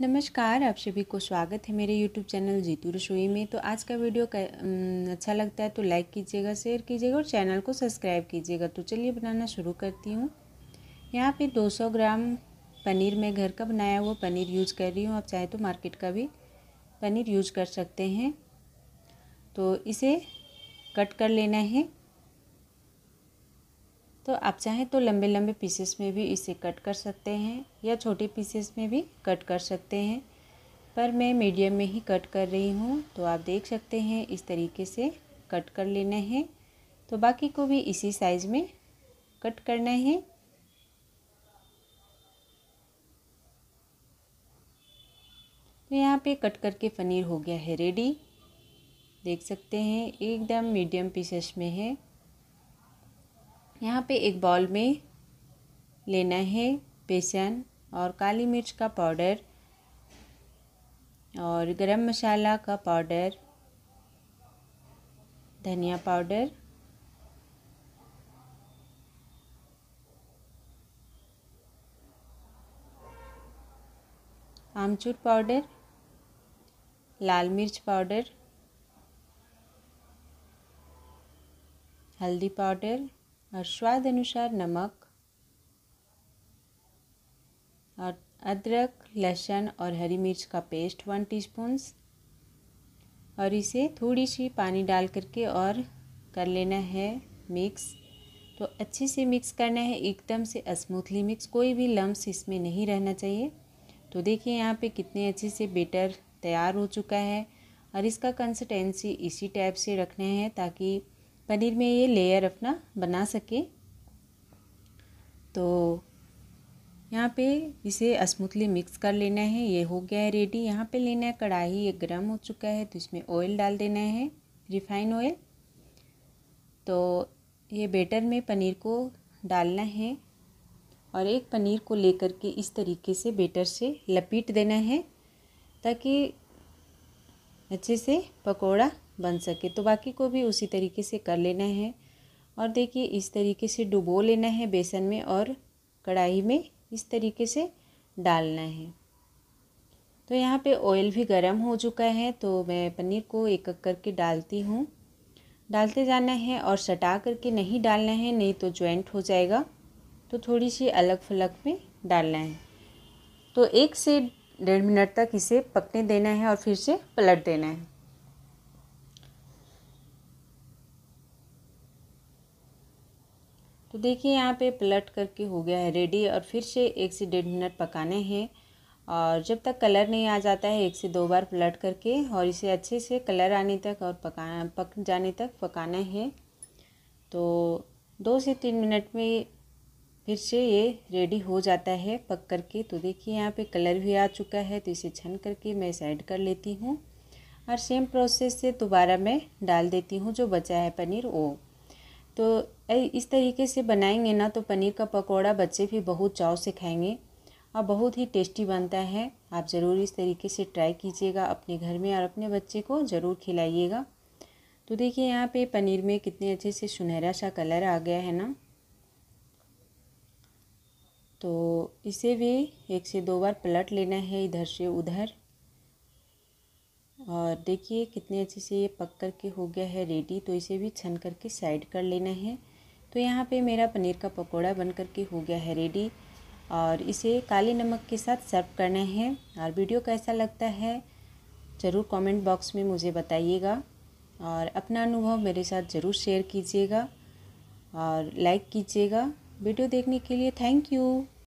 नमस्कार आप सभी को स्वागत है मेरे YouTube चैनल जीतू रसोई में तो आज का वीडियो अच्छा लगता है तो लाइक कीजिएगा शेयर कीजिएगा और चैनल को सब्सक्राइब कीजिएगा तो चलिए बनाना शुरू करती हूँ यहाँ पे 200 ग्राम पनीर मैं घर का बनाया हुआ पनीर यूज़ कर रही हूँ आप चाहे तो मार्केट का भी पनीर यूज कर सकते हैं तो इसे कट कर लेना है तो आप चाहें तो लंबे लंबे पीसेस में भी इसे कट कर सकते हैं या छोटे पीसेस में भी कट कर सकते हैं पर मैं मीडियम में ही कट कर रही हूँ तो आप देख सकते हैं इस तरीके से कट कर लेना है तो बाकी को भी इसी साइज़ में कट करना है तो यहाँ पे कट करके पनीर हो गया है रेडी देख सकते हैं एकदम मीडियम पीसेस में है यहाँ पे एक बॉल में लेना है बेसन और काली मिर्च का पाउडर और गरम मसाला का पाउडर धनिया पाउडर आमचूर पाउडर लाल मिर्च पाउडर हल्दी पाउडर और स्वाद अनुसार नमक और अदरक लहसुन और हरी मिर्च का पेस्ट वन टीस्पून और इसे थोड़ी सी पानी डाल करके और कर लेना है मिक्स तो अच्छे से मिक्स करना है एकदम से स्मूथली मिक्स कोई भी लम्ब इसमें नहीं रहना चाहिए तो देखिए यहाँ पे कितने अच्छे से बेटर तैयार हो चुका है और इसका कंसिस्टेंसी इसी टाइप से रखना है ताकि पनीर में ये लेयर अपना बना सके तो यहाँ पे इसे स्मूथली मिक्स कर लेना है ये हो गया है रेडी यहाँ पे लेना है कढ़ाई ये गर्म हो चुका है तो इसमें ऑयल डाल देना है रिफाइन ऑयल तो ये बेटर में पनीर को डालना है और एक पनीर को लेकर के इस तरीके से बेटर से लपेट देना है ताकि अच्छे से पकोड़ा बन सके तो बाकी को भी उसी तरीके से कर लेना है और देखिए इस तरीके से डुबो लेना है बेसन में और कढ़ाई में इस तरीके से डालना है तो यहाँ पे ऑयल भी गर्म हो चुका है तो मैं पनीर को एक एक करके डालती हूँ डालते जाना है और सटा करके नहीं डालना है नहीं तो ज्वाइंट हो जाएगा तो थोड़ी सी अलग फलग में डालना है तो एक से डेढ़ मिनट तक इसे पकने देना है और फिर से पलट देना है तो देखिए यहाँ पे पलट करके हो गया है रेडी और फिर से एक से डेढ़ मिनट पकाने हैं और जब तक कलर नहीं आ जाता है एक से दो बार पलट करके और इसे अच्छे से कलर आने तक और पकाना पक जाने तक पकाना है तो दो से तीन मिनट में फिर से ये रेडी हो जाता है पक करके तो देखिए यहाँ पे कलर भी आ चुका है तो इसे छन करके मैं साइड कर लेती हूँ और सेम प्रोसेस से दोबारा मैं डाल देती हूँ जो बचा है पनीर वो तो इस तरीके से बनाएंगे ना तो पनीर का पकौड़ा बच्चे भी बहुत चाव से खाएंगे और बहुत ही टेस्टी बनता है आप ज़रूर इस तरीके से ट्राई कीजिएगा अपने घर में और अपने बच्चे को ज़रूर खिलाइएगा तो देखिए यहाँ पे पनीर में कितने अच्छे से सुनहरा सा कलर आ गया है ना तो इसे भी एक से दो बार पलट लेना है इधर से उधर और देखिए कितने अच्छे से ये पक कर के हो गया है रेडी तो इसे भी छन करके साइड कर लेना है तो यहाँ पे मेरा पनीर का पकोड़ा बन कर के हो गया है रेडी और इसे काले नमक के साथ सर्व करना है और वीडियो कैसा लगता है ज़रूर कमेंट बॉक्स में मुझे बताइएगा और अपना अनुभव मेरे साथ ज़रूर शेयर कीजिएगा और लाइक कीजिएगा वीडियो देखने के लिए थैंक यू